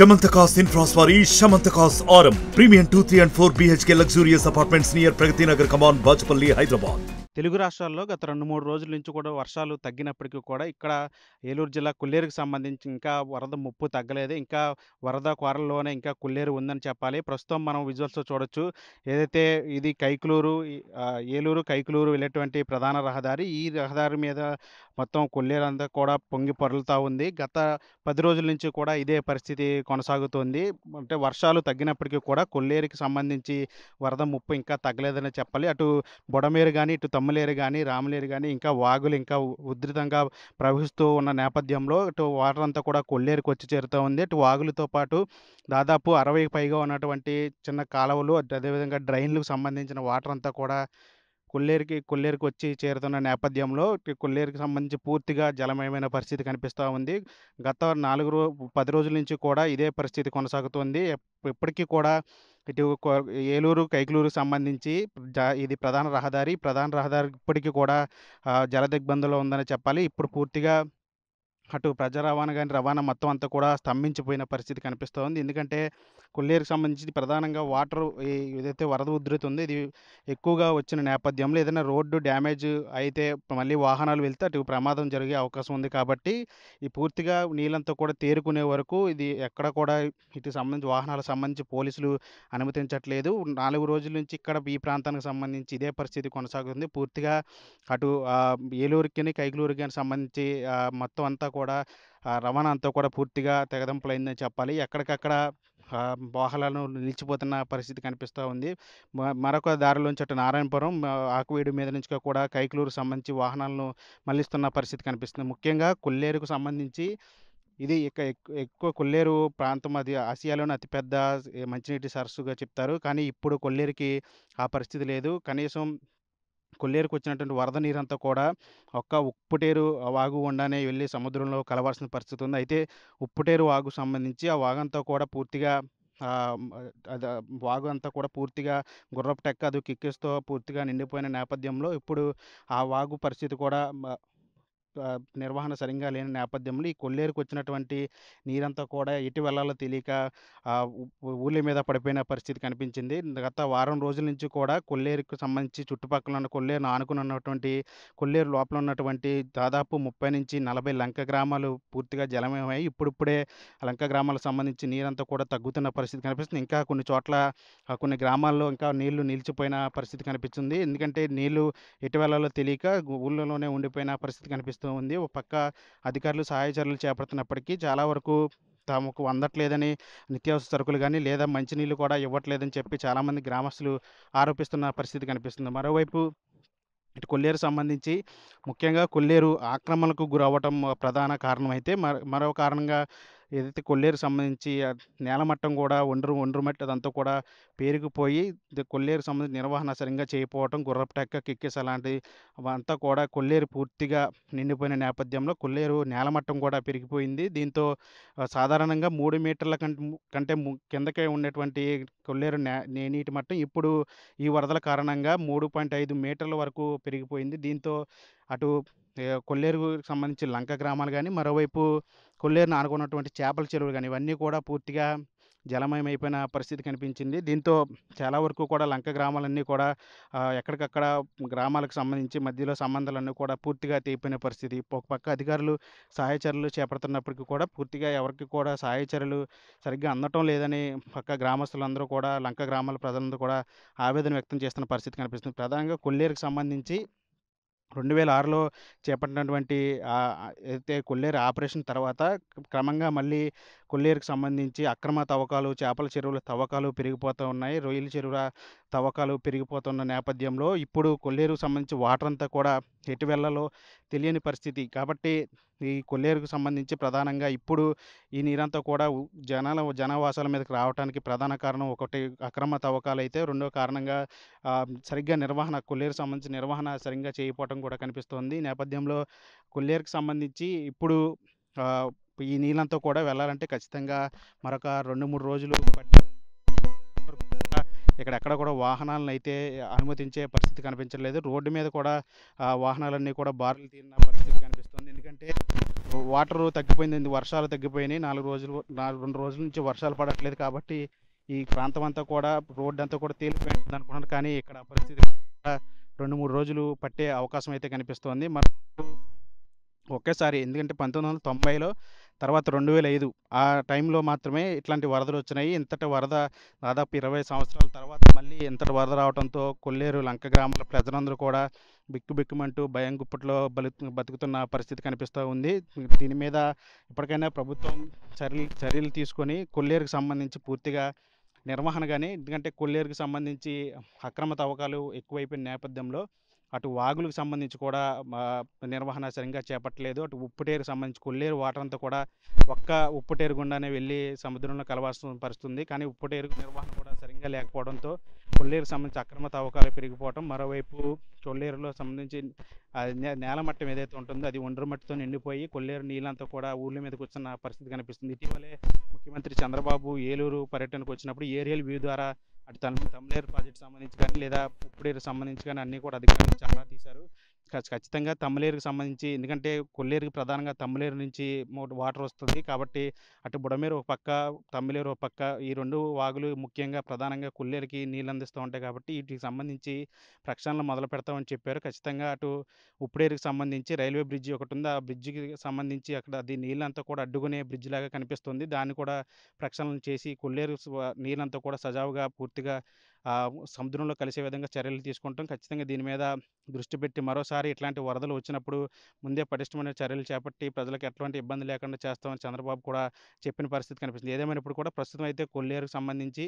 Shamantakas Infraswari, Shamantakas ఆరం Premium two three and four BHK luxurious apartments near Pragathi Nagar Kaman, Bachupally Hyderabad. Telugu రాష్ట్రాల్లో గత రెండు మూడు రోజుల నుంచి కూడా వర్షాలు తగ్గినప్పటికీ కూడా ఇక్కడ ఏలూరు జిల్లా కొల్లేరుకు సంబంధించి ఇంకా వరద ముప్పు తగ్గలేదు ఇంకా వరద క్వారల్లోనే ఇంకా కుల్లేరు ఉందని చెప్పాలి ప్రస్తుతం మనం విజువల్స్లో చూడొచ్చు ఏదైతే ఇది కైకులూరు ఏలూరు కైకులూరు వెళ్ళేటువంటి ప్రధాన రహదారి ఈ రహదారి మీద మొత్తం కొల్లేరంతా కూడా పొంగి పొరలుతా ఉంది గత పది రోజుల నుంచి కూడా ఇదే పరిస్థితి కొనసాగుతోంది అంటే వర్షాలు తగ్గినప్పటికీ కూడా కొల్లేరుకి సంబంధించి వరద ముప్పు ఇంకా తగ్గలేదని చెప్పాలి అటు బొడమేరు కానీ ఇటు తమ్మలేరు కానీ రామలేరు కానీ ఇంకా వాగులు ఇంకా ఉధృతంగా ప్రవహిస్తూ ఉన్న నేపథ్యంలో ఇటు వాటర్ అంతా కూడా కొల్లేరుకు వచ్చి చేరుతూ ఉంది అటు వాగులతో పాటు దాదాపు అరవై పైగా ఉన్నటువంటి చిన్న కాలువలు అదేవిధంగా డ్రైన్లకు సంబంధించిన వాటర్ అంతా కూడా కొల్లేరుకి కొల్లేరుకి వచ్చి చేరుతున్న నేపథ్యంలో కొల్లేరుకి సంబంధించి పూర్తిగా జలమయమైన పరిస్థితి కనిపిస్తూ ఉంది గత నాలుగు రో పది రోజుల నుంచి కూడా ఇదే పరిస్థితి కొనసాగుతుంది ఇప్పటికీ కూడా ఇటు ఏలూరు కైకలూరుకు సంబంధించి ఇది ప్రధాన రహదారి ప్రధాన రహదారి ఇప్పటికీ కూడా జల దిగ్బంధంలో ఉందని చెప్పాలి ఇప్పుడు పూర్తిగా అటు ప్రజా రవాణా కానీ రవాణా మొత్తం అంతా కూడా స్తంభించిపోయిన పరిస్థితి కనిపిస్తోంది ఎందుకంటే కొల్లేరుకు సంబంధించి ప్రధానంగా వాటర్ ఏదైతే వరద ఉధృతి ఉందో ఇది ఎక్కువగా వచ్చిన నేపథ్యంలో ఏదైనా రోడ్డు డ్యామేజ్ అయితే మళ్ళీ వాహనాలు వెళ్తే అటు ప్రమాదం జరిగే అవకాశం ఉంది కాబట్టి ఈ పూర్తిగా నీళ్ళంతా కూడా తేరుకునే వరకు ఇది ఎక్కడ కూడా ఇటు సంబంధించి వాహనాలకు సంబంధించి పోలీసులు అనుమతించట్లేదు నాలుగు రోజుల నుంచి ఇక్కడ ఈ ప్రాంతానికి సంబంధించి ఇదే పరిస్థితి కొనసాగుతుంది పూర్తిగా అటు ఏలూరుకి కైగులూరుకి సంబంధించి మొత్తం అంతా కూడా రవాణా అంతా కూడా పూర్తిగా తెగదంపులైందని చెప్పాలి ఎక్కడికక్కడ వాహనాలను నిలిచిపోతున్న పరిస్థితి కనిపిస్తూ ఉంది మరొక దారిలోంచి అటు నారాయణపురం ఆకువీడు మీద నుంచి కూడా కైకులూరు సంబంధించి వాహనాలను మళ్లిస్తున్న పరిస్థితి కనిపిస్తుంది ముఖ్యంగా కొల్లేరుకు సంబంధించి ఇది ఇక ఎక్కువ కొల్లేరు ప్రాంతం అది ఆసియాలోని అతిపెద్ద మంచినీటి సరస్సుగా చెప్తారు కానీ ఇప్పుడు కొల్లేరుకి ఆ పరిస్థితి లేదు కనీసం కొల్లేరుకు వచ్చినటువంటి వరద నీరంతా కూడా ఒక్క ఉప్పుటేరు వాగు ఉండనే వెళ్ళి సముద్రంలో కలవాల్సిన పరిస్థితి ఉంది అయితే ఉప్పుటేరు వాగు సంబంధించి ఆ వాగంతా కూడా పూర్తిగా వాగు అంతా కూడా పూర్తిగా గుర్రపు టెక్క అది కిక్కిస్తో పూర్తిగా నిండిపోయిన నేపథ్యంలో ఇప్పుడు ఆ వాగు పరిస్థితి కూడా నిర్వహణ సరిగ్గా లేని నేపథ్యంలో ఈ కొల్లేరుకు వచ్చినటువంటి నీరంతా కూడా ఎటు వెళ్ళాలో తెలియక ఊళ్ళ మీద పడిపోయిన పరిస్థితి కనిపించింది గత వారం రోజుల నుంచి కూడా కొల్లేరుకు సంబంధించి చుట్టుపక్కల ఉన్న కొల్లేరు ఆనుకుని ఉన్నటువంటి కొల్లేరు లోపల ఉన్నటువంటి దాదాపు ముప్పై నుంచి నలభై లంక గ్రామాలు పూర్తిగా జలమయమయ్యాయి ఇప్పుడిప్పుడే లంక గ్రామాలకు సంబంధించి నీరంతా కూడా తగ్గుతున్న పరిస్థితి కనిపిస్తుంది ఇంకా కొన్ని చోట్ల కొన్ని గ్రామాల్లో ఇంకా నీళ్లు నిలిచిపోయిన పరిస్థితి కనిపిస్తుంది ఎందుకంటే నీళ్లు ఎటు వెళ్ళాలో తెలియక ఊళ్ళలోనే ఉండిపోయిన పరిస్థితి కనిపిస్తుంది కనిపిస్తూ ఉంది పక్క అధికారులు సహాయ చర్యలు చేపడుతున్నప్పటికీ చాలా వరకు తమకు అందట్లేదని నిత్యావసర సరుకులు కానీ లేదా మంచినీళ్ళు కూడా ఇవ్వట్లేదని చెప్పి చాలామంది గ్రామస్తులు ఆరోపిస్తున్న పరిస్థితి కనిపిస్తుంది మరోవైపు ఇటు కొల్లేరు సంబంధించి ముఖ్యంగా కొల్లేరు ఆక్రమణకు గురవ్వటం ప్రధాన కారణమైతే మరో కారణంగా ఏదైతే కొల్లేరు సంబంధించి నేలమట్టం కూడా ఒండ్రు ఒండ్రు మట్టి అదంతా కూడా పేరుకుపోయి కొల్లేరు సంబంధించి నిర్వహణ సరిగ్గా చేయకపోవటం గుర్రపు టెక్క కిక్కిస్ అలాంటి అంతా కూడా కొల్లేరు పూర్తిగా నిండిపోయిన నేపథ్యంలో కొల్లేరు నేలమట్టం కూడా పెరిగిపోయింది దీంతో సాధారణంగా మూడు మీటర్ల కంటే కిందకే ఉన్నటువంటి కొల్లేరు నే నీటి మట్టం ఇప్పుడు ఈ వరదల కారణంగా మూడు పాయింట్ ఐదు మీటర్ల వరకు పెరిగిపోయింది దీంతో అటు కొల్లేరుకు సంబంధించి లంక గ్రామాలు కానీ మరోవైపు కొల్లేరును ఆనుకున్నటువంటి చేపల చెరువులు కానీ ఇవన్నీ కూడా పూర్తిగా జలమయమైపోయిన పరిస్థితి కనిపించింది దీంతో చాలా వరకు కూడా లంక గ్రామాలన్నీ కూడా ఎక్కడికక్కడ గ్రామాలకు సంబంధించి మధ్యలో సంబంధాలన్నీ కూడా పూర్తిగా తెగిపోయిన పరిస్థితి ఒక పక్క అధికారులు సహాయ చర్యలు చేపడుతున్నప్పటికీ కూడా పూర్తిగా ఎవరికి కూడా సహాయ చర్యలు సరిగ్గా అందటం లేదని పక్క గ్రామస్తులందరూ కూడా లంక గ్రామాల ప్రజలందరూ కూడా ఆవేదన వ్యక్తం చేస్తున్న పరిస్థితి కనిపిస్తుంది ప్రధానంగా కొల్లేరుకు సంబంధించి రెండు వేల ఆరులో చేపట్టినటువంటి అయితే కొల్లేరు ఆపరేషన్ తర్వాత క్రమంగా మళ్ళీ కొల్లేరుకు సంబంధించి అక్రమ తవ్వకాలు చేపల చెరువుల తవ్వకాలు పెరిగిపోతూ ఉన్నాయి రొయ్యల చెరువుల తవ్వకాలు పెరిగిపోతున్న నేపథ్యంలో ఇప్పుడు కొల్లేరుకు సంబంధించి వాటర్ అంతా కూడా ఎటు వెళ్ళాలో తెలియని పరిస్థితి కాబట్టి ఈ కొల్లేరుకు సంబంధించి ప్రధానంగా ఇప్పుడు ఈ నీరంతా కూడా జనాల జనవాసాల మీదకి రావడానికి ప్రధాన కారణం ఒకటి అక్రమ తవ్వకాలు అయితే రెండో కారణంగా సరిగ్గా నిర్వహణ కొల్లేరు సంబంధించి నిర్వహణ సరిగ్గా చేయకపోవటం కూడా కనిపిస్తోంది ఈ నేపథ్యంలో కొల్లేరుకు సంబంధించి ఇప్పుడు ఈ నీళ్ళంతా కూడా వెళ్ళాలంటే ఖచ్చితంగా మరొక రెండు మూడు రోజులు ఇక్కడ ఎక్కడ కూడా వాహనాలను అయితే అనుమతించే పరిస్థితి కనిపించలేదు రోడ్డు మీద కూడా వాహనాలన్నీ కూడా బార్లు తీరిన పరిస్థితి కనిపిస్తుంది ఎందుకంటే వాటరు తగ్గిపోయింది వర్షాలు తగ్గిపోయినాయి నాలుగు రోజులు నాలుగు రెండు రోజుల నుంచి వర్షాలు పడట్లేదు కాబట్టి ఈ ప్రాంతం అంతా కూడా రోడ్డు అంతా కూడా తేలిపోయింది అనుకున్నాను కానీ ఇక్కడ పరిస్థితి రెండు మూడు రోజులు పట్టే అవకాశం అయితే కనిపిస్తోంది మరి ఒకేసారి ఎందుకంటే పంతొమ్మిది వందల తొంభైలో తర్వాత రెండు వేల ఐదు ఆ టైంలో మాత్రమే ఇట్లాంటి వరదలు వచ్చినాయి ఇంతటి వరద దాదాపు ఇరవై సంవత్సరాల తర్వాత మళ్ళీ ఇంతటి వరద రావడంతో కొల్లేరు లంక గ్రామాల ప్రజలందరూ కూడా బిక్కు బిక్కుమంటూ భయం గుప్పట్లో బలి బతుకుతున్న పరిస్థితి కనిపిస్తూ ఉంది దీని మీద ఇప్పటికైనా ప్రభుత్వం చర్యలు చర్యలు తీసుకొని కొల్లేరుకు సంబంధించి పూర్తిగా నిర్వహణ కానీ ఎందుకంటే కొల్లేరుకు సంబంధించి అక్రమ తవ్వకాలు ఎక్కువైపోయిన నేపథ్యంలో అటు వాగులకు సంబంధించి కూడా నిర్వహణ సరిగ్గా చేపట్టలేదు అటు ఉప్పుటేరుకు సంబంధించి కొల్లేరు వాటర్ అంతా కూడా ఒక్క ఉప్పుటేరు గుండానే వెళ్ళి సముద్రంలో కలవాల్సిన పరిస్థితుంది కానీ ఉప్పుటేరుకు నిర్వహణ కూడా సరిగ్గా లేకపోవడంతో కొల్లేరు సంబంధించి అక్రమ తవ్వకాలు పెరిగిపోవటం మరోవైపు కొల్లేరులో సంబంధించి నేల మట్టం ఏదైతే ఉంటుందో అది ఒండ్రు మట్టితో నిండిపోయి కొల్లేరు నీళ్ళంతా కూడా ఊళ్ళ మీద కూర్చున్న పరిస్థితి కనిపిస్తుంది ఇటీవలే ముఖ్యమంత్రి చంద్రబాబు ఏలూరు పర్యటనకు వచ్చినప్పుడు ఏరియల్ వ్యూ ద్వారా అటు తమిళేరు ప్రాజెక్ట్ సంబంధించి కానీ లేదా ఉప్పుడేరు సంబంధించి కానీ అన్నీ కూడా అధికారులు చాలా తీశారు ఖచ్చితంగా తమ్మలేరుకు సంబంధించి ఎందుకంటే కొల్లేరుకి ప్రధానంగా తమ్మలేరు నుంచి వాటర్ వస్తుంది కాబట్టి అటు బుడమేరు ఒక పక్క తమ్మలేరు ఒక పక్క ఈ రెండు వాగులు ముఖ్యంగా ప్రధానంగా కొల్లేరుకి నీళ్ళు అందిస్తూ ఉంటాయి కాబట్టి వీటికి సంబంధించి ప్రక్షాళనలు మొదలు పెడతామని చెప్పారు ఖచ్చితంగా అటు ఉప్పుడేరుకి సంబంధించి రైల్వే బ్రిడ్జి ఒకటి ఉంది ఆ బ్రిడ్జికి సంబంధించి అక్కడ అది నీళ్ళంతా కూడా అడ్డుకునే బ్రిడ్జ్ లాగా కనిపిస్తుంది దాన్ని కూడా ప్రక్షాళన చేసి కొల్లేరు నీళ్ళంతా కూడా సజావుగా పూర్తిగా సముద్రంలో కలిసే విధంగా చర్యలు తీసుకుంటాం ఖచ్చితంగా దీని మీద దృష్టి పెట్టి మరోసారి ఇట్లాంటి వరదలు వచ్చినప్పుడు ముందే పటిష్టమైన చర్యలు చేపట్టి ప్రజలకు ఎటువంటి ఇబ్బంది లేకుండా చేస్తామని చంద్రబాబు కూడా చెప్పిన పరిస్థితి కనిపిస్తుంది ఏదేమైనప్పుడు కూడా ప్రస్తుతం అయితే కొల్లేరుకు సంబంధించి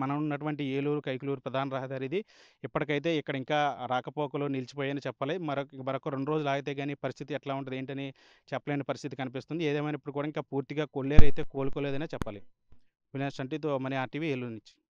మనం ఉన్నటువంటి ఏలూరు కైకులూరు ప్రధాన రహదారి ఇది ఇప్పటికైతే ఇక్కడ ఇంకా రాకపోకలు నిలిచిపోయాయని చెప్పాలి మరొక మరొక రెండు రోజులు ఆగితే కానీ పరిస్థితి ఎట్లా ఉంటుంది ఏంటని చెప్పలేని పరిస్థితి కనిపిస్తుంది ఏదేమైనప్పుడు కూడా ఇంకా పూర్తిగా కొల్లేరు అయితే కోలుకోలేదనే చెప్పాలి వినాష్ అంటే మన ఆర్టీవీ ఏలూరు నుంచి